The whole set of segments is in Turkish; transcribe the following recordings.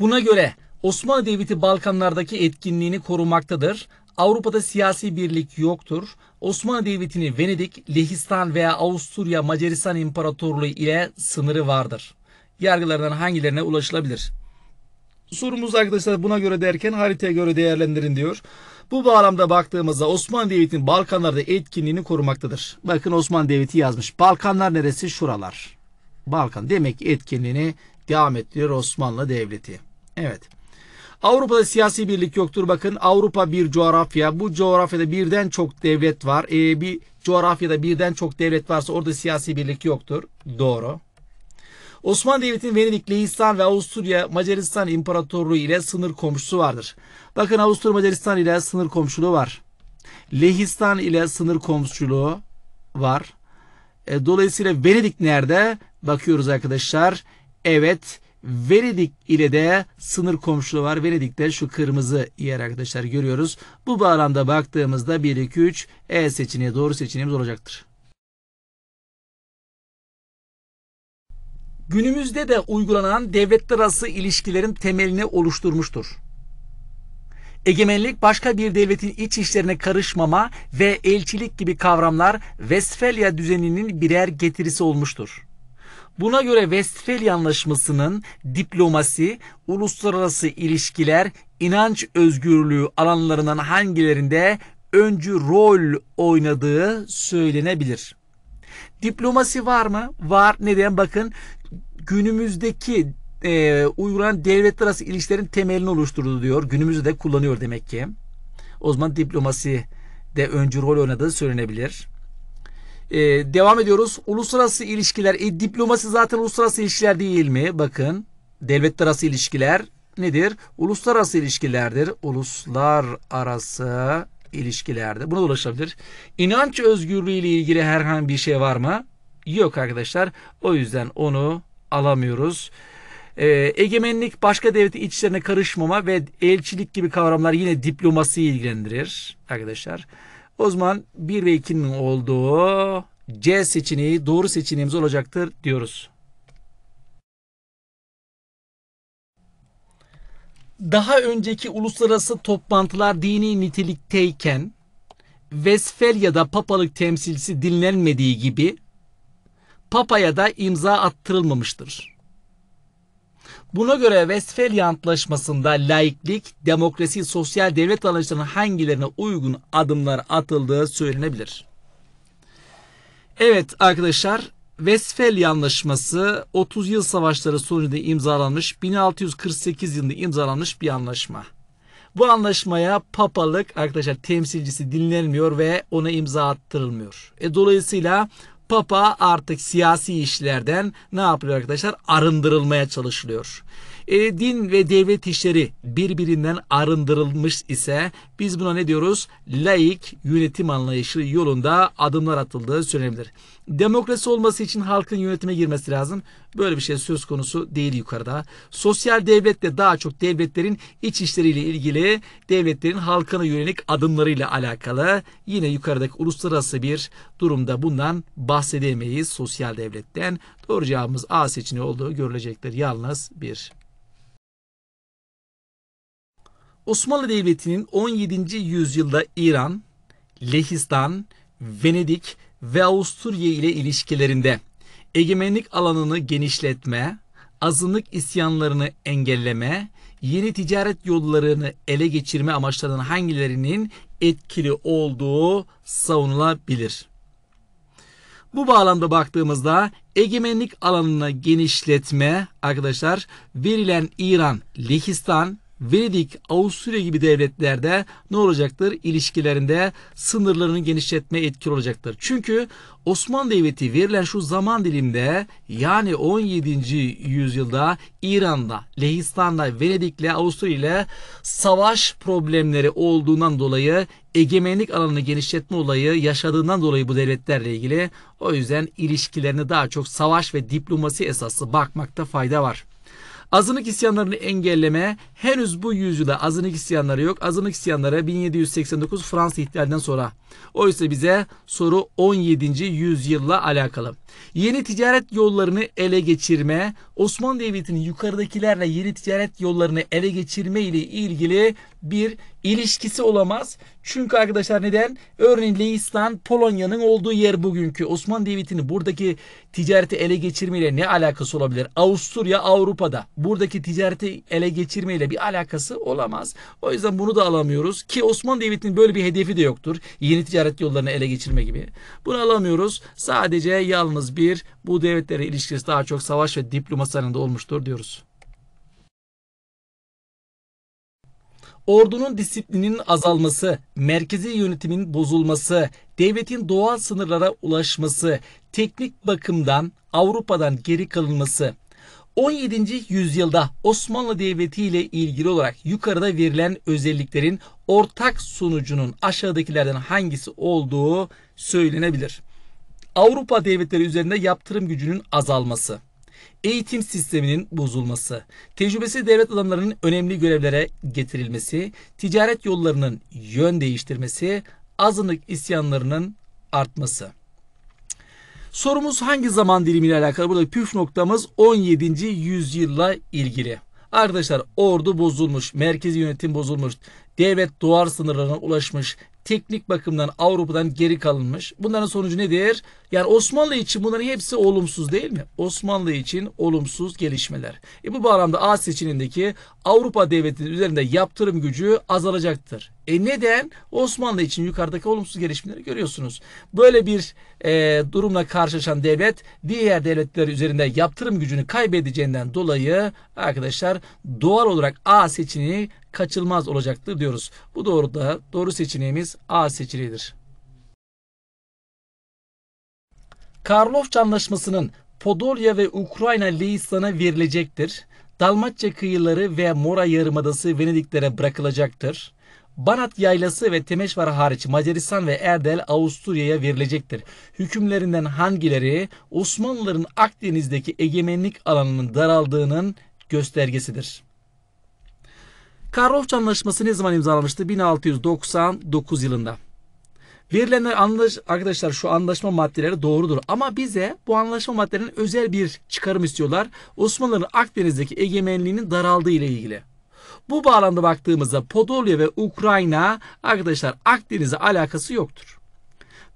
Buna göre Osmanlı Devleti Balkanlardaki etkinliğini korumaktadır. Avrupa'da siyasi birlik yoktur. Osmanlı Devleti'ni Venedik, Lehistan veya Avusturya Macaristan İmparatorluğu ile sınırı vardır. Yargılarından hangilerine ulaşılabilir? Sorumuz arkadaşlar buna göre derken haritaya göre değerlendirin diyor. Bu bağlamda baktığımızda Osmanlı Devleti'nin Balkanlarda etkinliğini korumaktadır. Bakın Osmanlı Devleti yazmış. Balkanlar neresi? Şuralar. Balkan. Demek ki etkinliğini devam ettiriyor Osmanlı Devleti. Evet. Avrupa'da siyasi birlik yoktur. Bakın Avrupa bir coğrafya. Bu coğrafyada birden çok devlet var. Ee, bir coğrafyada birden çok devlet varsa orada siyasi birlik yoktur. Doğru. Osmanlı Devleti'nin Venedik, Lehistan ve Avusturya Macaristan İmparatorluğu ile sınır komşusu vardır. Bakın Avusturya Macaristan ile sınır komşuluğu var. Lehistan ile sınır komşuluğu var. E, dolayısıyla Venedik nerede? Bakıyoruz arkadaşlar. Evet Venedik ile de sınır komşuluğu var. Venedik'te şu kırmızı yer arkadaşlar görüyoruz. Bu bağlamda baktığımızda 1, 2, 3 E seçeneği doğru seçeneğimiz olacaktır. Günümüzde de uygulanan devletler arası ilişkilerin temelini oluşturmuştur. Egemenlik başka bir devletin iç işlerine karışmama ve elçilik gibi kavramlar Westfalia düzeninin birer getirisi olmuştur. Buna göre Westfelya Anlaşması'nın diplomasi, uluslararası ilişkiler, inanç özgürlüğü alanlarından hangilerinde öncü rol oynadığı söylenebilir. Diplomasi var mı? Var. Neden? Bakın günümüzdeki e, uygulanan devletler arası ilişkilerin temelini oluşturdu diyor. Günümüzde de kullanıyor demek ki. O zaman diplomasi de öncü rol oynadığı söylenebilir. Ee, devam ediyoruz. Uluslararası ilişkiler. E, diplomasi zaten uluslararası ilişkiler değil mi? Bakın. devlet arası ilişkiler nedir? Uluslararası ilişkilerdir. Uluslararası ilişkilerde. Buna ulaşabilir. İnanç özgürlüğü ile ilgili herhangi bir şey var mı? Yok arkadaşlar. O yüzden onu alamıyoruz. Ee, egemenlik başka devlet içlerine karışmama ve elçilik gibi kavramlar yine diplomasiyi ilgilendirir arkadaşlar. O zaman 1 ve 2'nin olduğu C seçeneği doğru seçeneğimiz olacaktır diyoruz. Daha önceki uluslararası toplantılar dini nitelikteyken Vesfelya'da papalık temsilcisi dinlenmediği gibi papaya da imza attırılmamıştır. Buna göre Westfalia Antlaşması'nda laiklik, demokrasi, sosyal devlet anlayışlarının hangilerine uygun adımlar atıldığı söylenebilir. Evet arkadaşlar Westfalia Anlaşması 30 yıl savaşları sonucunda imzalanmış 1648 yılında imzalanmış bir anlaşma. Bu anlaşmaya papalık arkadaşlar temsilcisi dinlenmiyor ve ona imza attırılmıyor. E, dolayısıyla Papa artık siyasi işlerden ne yapıyor arkadaşlar? Arındırılmaya çalışılıyor e, din ve devlet işleri birbirinden arındırılmış ise biz buna ne diyoruz? Laik yönetim anlayışı yolunda adımlar atıldığı söylenebilir. Demokrasi olması için halkın yönetime girmesi lazım. Böyle bir şey söz konusu değil yukarıda. Sosyal devlet de daha çok devletlerin iç işleriyle ilgili, devletlerin halkına yönelik adımlarıyla alakalı. Yine yukarıdaki uluslararası bir durumda bundan bahsedemeyiz sosyal devletten. Doğru cevabımız A seçeneği olduğu görülecektir. Yalnız bir. Osmanlı Devleti'nin 17. yüzyılda İran, Lehistan, Venedik ve Avusturya ile ilişkilerinde egemenlik alanını genişletme, azınlık isyanlarını engelleme, yeni ticaret yollarını ele geçirme amaçlarının hangilerinin etkili olduğu savunulabilir. Bu bağlamda baktığımızda egemenlik alanını genişletme arkadaşlar verilen İran, Lehistan Venedik, Avusturya gibi devletlerde ne olacaktır? İlişkilerinde sınırlarını genişletme etkili olacaktır. Çünkü Osmanlı Devleti verilen şu zaman dilimde yani 17. yüzyılda İran'da, Lehistan'da, Venedik'le, Avusturya ile savaş problemleri olduğundan dolayı egemenlik alanını genişletme olayı yaşadığından dolayı bu devletlerle ilgili o yüzden ilişkilerine daha çok savaş ve diplomasi esaslı bakmakta fayda var. Azınlık isyanlarını engelleme henüz bu yüzyılda azınlık isyanları yok. Azınlık isyanları 1789 Fransız ihtilalinden sonra. Oysa bize soru 17. yüzyılla alakalı. Yeni ticaret yollarını ele geçirme, Osmanlı Devleti'nin yukarıdakilerle yeni ticaret yollarını ele geçirme ile ilgili bir ilişkisi olamaz. Çünkü arkadaşlar neden? Örneğin Leistan Polonya'nın olduğu yer bugünkü Osmanlı Devleti'nin buradaki ticareti ele geçirmeyle ne alakası olabilir? Avusturya Avrupa'da buradaki ticareti ele geçirmeyle bir alakası olamaz. O yüzden bunu da alamıyoruz ki Osmanlı Devleti'nin böyle bir hedefi de yoktur. Yeni ticaret yollarını ele geçirme gibi. Bunu alamıyoruz. Sadece yalnız bir bu devletlere ilişkisi daha çok savaş ve diplomasi alanında olmuştur diyoruz. Ordunun disiplininin azalması, merkezi yönetimin bozulması, devletin doğal sınırlara ulaşması, teknik bakımdan Avrupa'dan geri kalınması. 17. yüzyılda Osmanlı Devleti ile ilgili olarak yukarıda verilen özelliklerin ortak sonucunun aşağıdakilerden hangisi olduğu söylenebilir. Avrupa devletleri üzerinde yaptırım gücünün azalması eğitim sisteminin bozulması, tecrübesi devlet adamlarının önemli görevlere getirilmesi, ticaret yollarının yön değiştirmesi, azınlık isyanlarının artması. Sorumuz hangi zaman dilimiyle alakalı? Burada püf noktamız 17. yüzyılla ilgili. Arkadaşlar ordu bozulmuş, merkezi yönetim bozulmuş, devlet doğar sınırlarına ulaşmış, teknik bakımdan Avrupa'dan geri kalınmış. Bunların sonucu nedir? Yani Osmanlı için bunların hepsi olumsuz değil mi? Osmanlı için olumsuz gelişmeler. E bu bağlamda A seçenindeki Avrupa devletinin üzerinde yaptırım gücü azalacaktır. E neden? Osmanlı için yukarıdaki olumsuz gelişmeleri görüyorsunuz. Böyle bir e, durumla karşılaşan devlet diğer devletler üzerinde yaptırım gücünü kaybedeceğinden dolayı arkadaşlar doğal olarak A seçeneği kaçılmaz olacaktır diyoruz. Bu doğruda doğru seçeneğimiz A seçeneğidir. Karlofça Anlaşması'nın Podolya ve Ukrayna Leistan'a verilecektir. Dalmatça kıyıları ve Mora Yarımadası Venediklere bırakılacaktır. Banat Yaylası ve Temeşvar hariç Macaristan ve Erdel Avusturya'ya verilecektir. Hükümlerinden hangileri Osmanlıların Akdeniz'deki egemenlik alanının daraldığının göstergesidir. Karlofça Anlaşması ne zaman imzalanmıştı? 1699 yılında. Verilenler anlaş arkadaşlar şu anlaşma maddeleri doğrudur ama bize bu anlaşma maddelerinin özel bir çıkarım istiyorlar. Osmanlı'nın Akdeniz'deki egemenliğinin daraldığı ile ilgili. Bu bağlamda baktığımızda Podolya ve Ukrayna arkadaşlar Akdeniz'e alakası yoktur.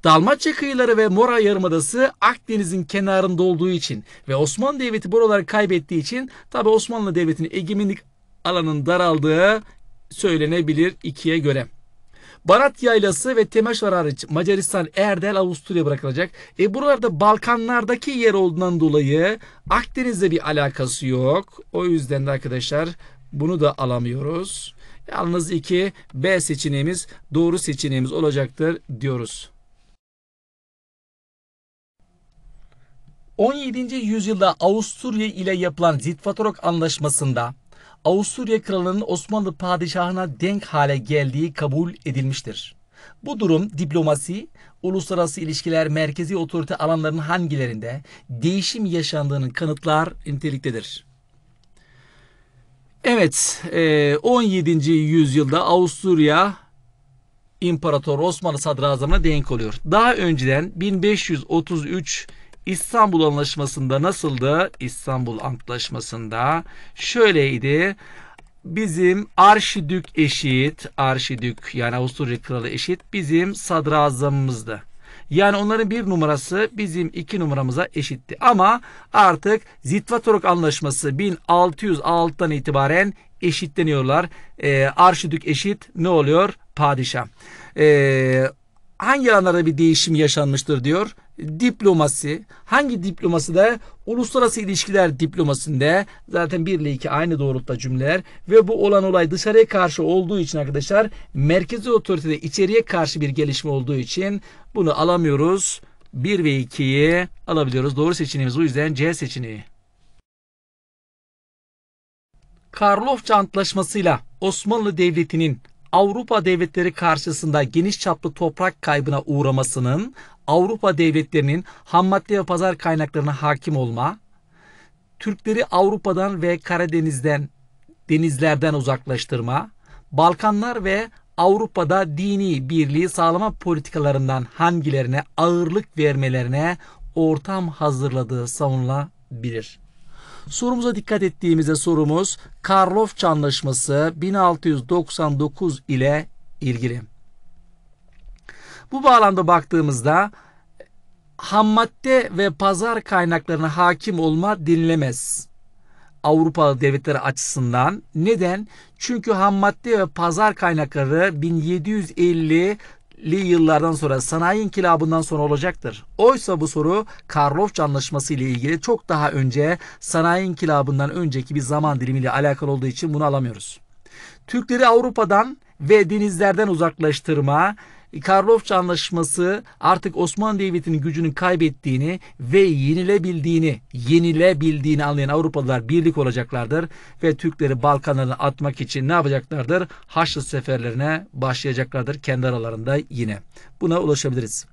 Dalmatça kıyıları ve Mora Yarımadası Akdeniz'in kenarında olduğu için ve Osmanlı Devleti buraları kaybettiği için tabi Osmanlı Devleti'nin egemenlik alanın daraldığı söylenebilir ikiye göre. Barat Yaylası ve Temeşvar hariç Macaristan, Erdel, Avusturya bırakılacak. E buralarda Balkanlardaki yer olduğundan dolayı Akdeniz'le bir alakası yok. O yüzden de arkadaşlar bunu da alamıyoruz. Yalnız iki B seçeneğimiz doğru seçeneğimiz olacaktır diyoruz. 17. yüzyılda Avusturya ile yapılan Zitvatorok Anlaşması'nda Avusturya kralının Osmanlı padişahına denk hale geldiği kabul edilmiştir. Bu durum diplomasi, uluslararası ilişkiler, merkezi otorite alanlarının hangilerinde değişim yaşandığını kanıtlar niteliktedir. Evet, 17. E, yüzyılda Avusturya İmparator Osmanlı Sadrazamına denk oluyor. Daha önceden 1533 İstanbul Anlaşması'nda nasıldı? İstanbul Antlaşması'nda şöyleydi. Bizim arşidük eşit, arşidük yani Avusturya kralı eşit bizim sadrazamımızdı. Yani onların bir numarası bizim iki numaramıza eşitti. Ama artık Zitvatorok Anlaşması 1606'dan itibaren eşitleniyorlar. E, Arşidük eşit ne oluyor? Padişah. E, hangi alanlarda bir değişim yaşanmıştır diyor. Diplomasi. Hangi diplomasi de? Uluslararası ilişkiler diplomasinde zaten bir ile iki aynı doğrultuda cümleler ve bu olan olay dışarıya karşı olduğu için arkadaşlar merkezi otoritede içeriye karşı bir gelişme olduğu için bunu alamıyoruz. 1 ve 2'yi alabiliyoruz. Doğru seçeneğimiz o yüzden C seçeneği. Karlofça Antlaşması'yla Osmanlı Devleti'nin Avrupa devletleri karşısında geniş çaplı toprak kaybına uğramasının Avrupa devletlerinin hammadde ve pazar kaynaklarına hakim olma, Türkleri Avrupa'dan ve Karadeniz'den denizlerden uzaklaştırma, Balkanlar ve Avrupa'da dini birliği sağlama politikalarından hangilerine ağırlık vermelerine ortam hazırladığı savunulabilir. Sorumuza dikkat ettiğimizde sorumuz Karlofça Anlaşması 1699 ile ilgili. Bu bağlamda baktığımızda hammadde ve pazar kaynaklarına hakim olma dinlemez Avrupalı devletleri açısından. Neden? Çünkü hammadde ve pazar kaynakları 1750 li yıllardan sonra sanayi inkılabından sonra olacaktır. Oysa bu soru Karlofça Anlaşması ile ilgili çok daha önce sanayi inkılabından önceki bir zaman dilimiyle alakalı olduğu için bunu alamıyoruz. Türkleri Avrupa'dan ve denizlerden uzaklaştırma Karlofça Anlaşması artık Osmanlı Devleti'nin gücünü kaybettiğini ve yenilebildiğini, yenilebildiğini anlayan Avrupalılar birlik olacaklardır ve Türkleri Balkanlara atmak için ne yapacaklardır? Haçlı seferlerine başlayacaklardır kendi aralarında yine. Buna ulaşabiliriz.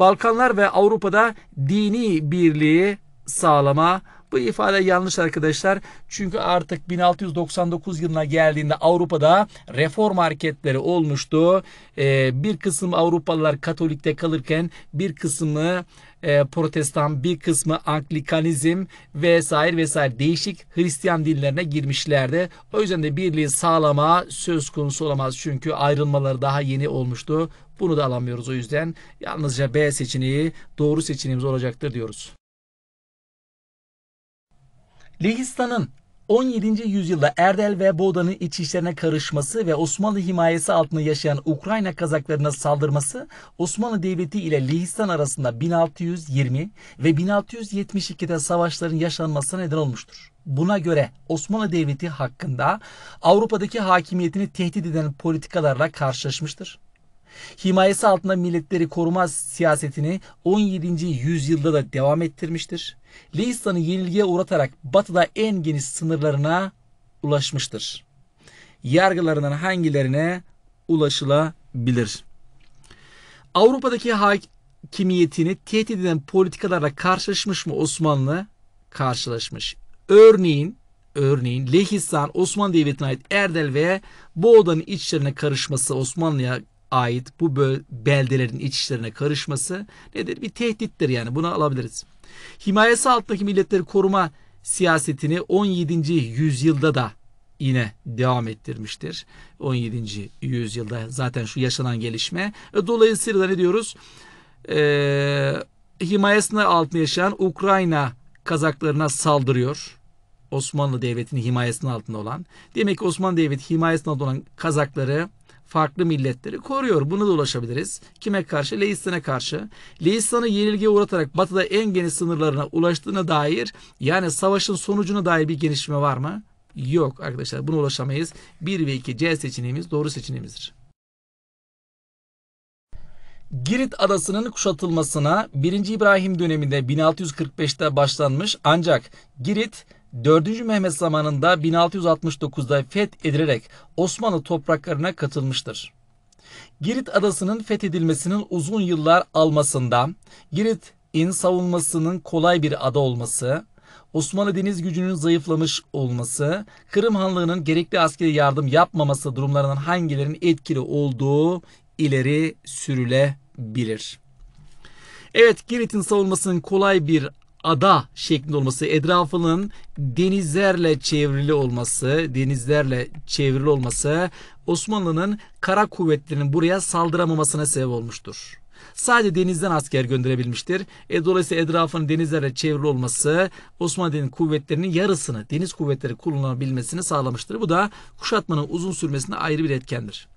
Balkanlar ve Avrupa'da dini birliği sağlama bu ifade yanlış arkadaşlar. Çünkü artık 1699 yılına geldiğinde Avrupa'da reform hareketleri olmuştu. Ee, bir kısım Avrupalılar Katolik'te kalırken bir kısmı e, protestan, bir kısmı Anglikanizm vesaire vesaire değişik Hristiyan dinlerine girmişlerdi. O yüzden de birliği sağlama söz konusu olamaz. Çünkü ayrılmaları daha yeni olmuştu. Bunu da alamıyoruz o yüzden. Yalnızca B seçeneği doğru seçeneğimiz olacaktır diyoruz. Lehistan'ın 17. yüzyılda Erdel ve Boğdan'ın iç işlerine karışması ve Osmanlı himayesi altında yaşayan Ukrayna Kazaklarına saldırması Osmanlı Devleti ile Lehistan arasında 1620 ve 1672'de savaşların yaşanmasına neden olmuştur. Buna göre Osmanlı Devleti hakkında Avrupa'daki hakimiyetini tehdit eden politikalarla karşılaşmıştır. Himayesi altında milletleri koruma siyasetini 17. yüzyılda da devam ettirmiştir Lehistan'ı yenilgiye uğratarak batıda en geniş sınırlarına ulaşmıştır. Yargılarından hangilerine ulaşılabilir? Avrupa'daki hakimiyetini tehdit eden politikalarla karşılaşmış mı Osmanlı? Karşılaşmış. Örneğin örneğin Lehistan Osmanlı Devleti'ne ait Erdel ve Boğda'nın iç işlerine karışması Osmanlı'ya ait bu beldelerin iç işlerine karışması nedir? Bir tehdittir yani bunu alabiliriz. Himayesi altındaki milletleri koruma siyasetini 17. yüzyılda da yine devam ettirmiştir. 17. yüzyılda zaten şu yaşanan gelişme. E, dolayısıyla ne diyoruz? Ee, himayesine altında yaşayan Ukrayna Kazaklarına saldırıyor. Osmanlı Devleti'nin himayesinin altında olan. Demek ki Osmanlı Devleti himayesinin altında olan Kazakları farklı milletleri koruyor. Buna da ulaşabiliriz. Kime karşı? Leistan'a karşı. Leistan'ı yenilgiye uğratarak batıda en geniş sınırlarına ulaştığına dair yani savaşın sonucuna dair bir gelişme var mı? Yok arkadaşlar buna ulaşamayız. 1 ve 2 C seçeneğimiz doğru seçeneğimizdir. Girit adasının kuşatılmasına 1. İbrahim döneminde 1645'te başlanmış ancak Girit 4. Mehmet zamanında 1669'da fethedilerek Osmanlı topraklarına katılmıştır. Girit adasının fethedilmesinin uzun yıllar almasında, Girit'in savunmasının kolay bir ada olması, Osmanlı deniz gücünün zayıflamış olması, Kırım Hanlığı'nın gerekli askeri yardım yapmaması durumlarının hangilerinin etkili olduğu ileri sürülebilir. Evet Girit'in savunmasının kolay bir ada şeklinde olması, etrafının denizlerle çevrili olması, denizlerle çevrili olması Osmanlı'nın kara kuvvetlerinin buraya saldıramamasına sebep olmuştur. Sadece denizden asker gönderebilmiştir. E, dolayısıyla etrafının denizlerle çevrili olması Osmanlı'nın kuvvetlerinin yarısını deniz kuvvetleri kullanabilmesini sağlamıştır. Bu da kuşatmanın uzun sürmesine ayrı bir etkendir.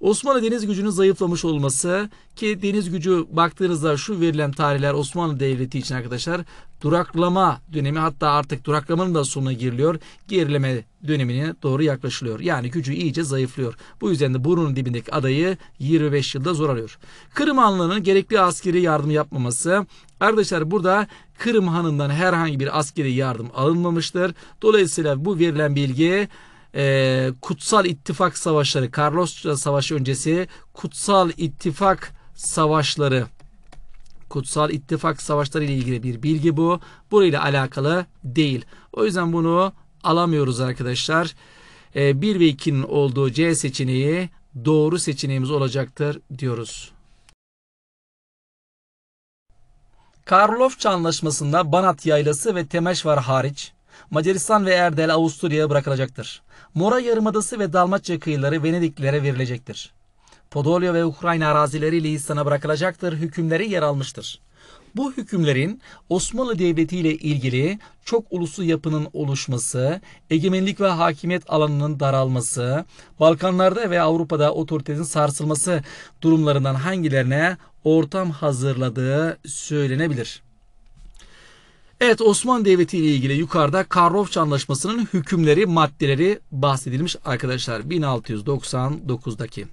Osmanlı deniz gücünün zayıflamış olması ki deniz gücü baktığınızda şu verilen tarihler Osmanlı Devleti için arkadaşlar duraklama dönemi hatta artık duraklamanın da sonuna giriliyor. Gerileme dönemine doğru yaklaşılıyor. Yani gücü iyice zayıflıyor. Bu yüzden de burnun dibindeki adayı 25 yılda zor alıyor Kırım Hanlığı'nın gerekli askeri yardım yapmaması. Arkadaşlar burada Kırım Hanı'ndan herhangi bir askeri yardım alınmamıştır. Dolayısıyla bu verilen bilgi e, Kutsal İttifak Savaşları, Carlos Savaşı öncesi Kutsal İttifak Savaşları Kutsal İttifak Savaşları ile ilgili bir bilgi bu. Burayla alakalı değil. O yüzden bunu alamıyoruz arkadaşlar. E, ee, 1 ve 2'nin olduğu C seçeneği doğru seçeneğimiz olacaktır diyoruz. Karlofça Anlaşması'nda Banat Yaylası ve Temeşvar hariç Macaristan ve Erdel Avusturya'ya bırakılacaktır. Mora Yarımadası ve Dalmatça kıyıları Venediklilere verilecektir. Podolya ve Ukrayna arazileri Lihistan'a bırakılacaktır hükümleri yer almıştır. Bu hükümlerin Osmanlı Devleti ile ilgili çok uluslu yapının oluşması, egemenlik ve hakimiyet alanının daralması, Balkanlarda ve Avrupa'da otoritenin sarsılması durumlarından hangilerine ortam hazırladığı söylenebilir.'' Evet Osmanlı Devleti ile ilgili yukarıda Karrofça Anlaşması'nın hükümleri, maddeleri bahsedilmiş arkadaşlar 1699'daki.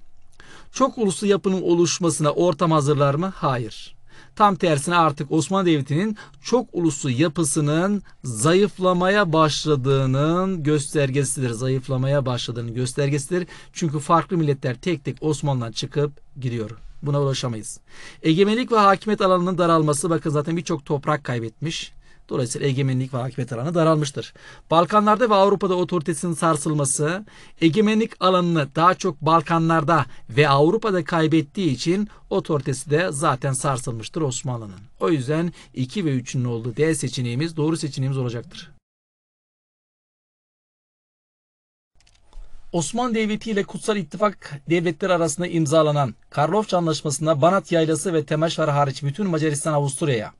Çok uluslu yapının oluşmasına ortam hazırlar mı? Hayır. Tam tersine artık Osmanlı Devleti'nin çok uluslu yapısının zayıflamaya başladığının göstergesidir. Zayıflamaya başladığının göstergesidir. Çünkü farklı milletler tek tek Osmanlı'dan çıkıp gidiyor. Buna ulaşamayız. Egemenlik ve hakimiyet alanının daralması bakın zaten birçok toprak kaybetmiş Dolayısıyla egemenlik ve hakimiyet alanı daralmıştır. Balkanlarda ve Avrupa'da otoritesinin sarsılması egemenlik alanını daha çok Balkanlarda ve Avrupa'da kaybettiği için otoritesi de zaten sarsılmıştır Osmanlı'nın. O yüzden 2 ve 3'ünün olduğu D seçeneğimiz doğru seçeneğimiz olacaktır. Osmanlı Devleti ile Kutsal İttifak devletleri arasında imzalanan Karlofça Anlaşması'nda Banat Yaylası ve Temeşvar hariç bütün Macaristan Avusturya'ya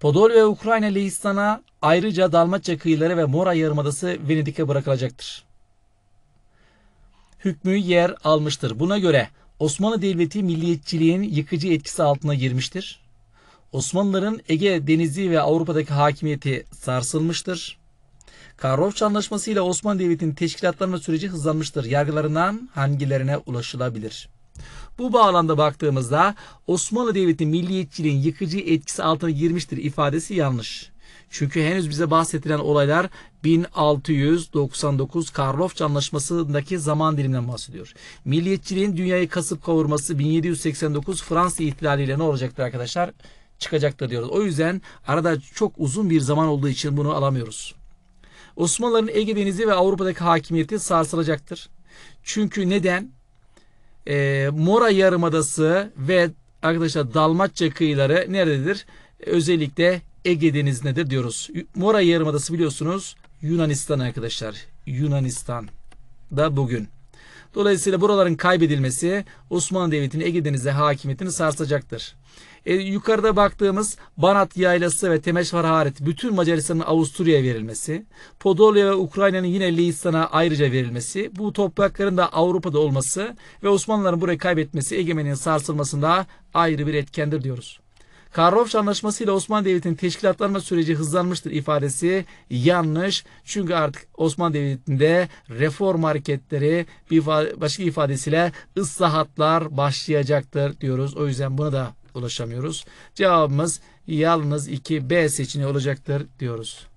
Podol ve Ukrayna Lehistan'a ayrıca Dalmatça kıyıları ve Mora Yarımadası Venedik'e bırakılacaktır. Hükmü yer almıştır. Buna göre Osmanlı Devleti milliyetçiliğin yıkıcı etkisi altına girmiştir. Osmanlıların Ege Denizi ve Avrupa'daki hakimiyeti sarsılmıştır. Karlofça Anlaşması ile Osmanlı Devleti'nin teşkilatlanma süreci hızlanmıştır. Yargılarından hangilerine ulaşılabilir? Bu bağlamda baktığımızda Osmanlı Devleti milliyetçiliğin yıkıcı etkisi altına girmiştir ifadesi yanlış. Çünkü henüz bize bahsedilen olaylar 1699 Karlofça Anlaşması'ndaki zaman diliminden bahsediyor. Milliyetçiliğin dünyayı kasıp kavurması 1789 Fransa ihtilaliyle ne olacaktır arkadaşlar? Çıkacaktır diyoruz. O yüzden arada çok uzun bir zaman olduğu için bunu alamıyoruz. Osmanlıların Ege Denizi ve Avrupa'daki hakimiyeti sarsılacaktır. Çünkü neden? e, Mora Yarımadası ve arkadaşlar Dalmatça kıyıları nerededir? Özellikle Ege Denizi'ndedir diyoruz. Mora Yarımadası biliyorsunuz Yunanistan arkadaşlar. Yunanistan da bugün. Dolayısıyla buraların kaybedilmesi Osmanlı Devleti'nin Ege Denizi hakimiyetini sarsacaktır. E, yukarıda baktığımız Banat Yaylası ve Temeşvar hariç bütün Macaristan'ın Avusturya'ya verilmesi, Podolya ve Ukrayna'nın yine Leistan'a ayrıca verilmesi, bu toprakların da Avrupa'da olması ve Osmanlıların burayı kaybetmesi egemenin sarsılmasında ayrı bir etkendir diyoruz. Karrofş Anlaşması ile Osmanlı Devleti'nin teşkilatlanma süreci hızlanmıştır ifadesi yanlış. Çünkü artık Osmanlı Devleti'nde reform hareketleri bir başka ifadesiyle ıslahatlar başlayacaktır diyoruz. O yüzden bunu da ulaşamıyoruz. Cevabımız yalnız 2 B seçeneği olacaktır diyoruz.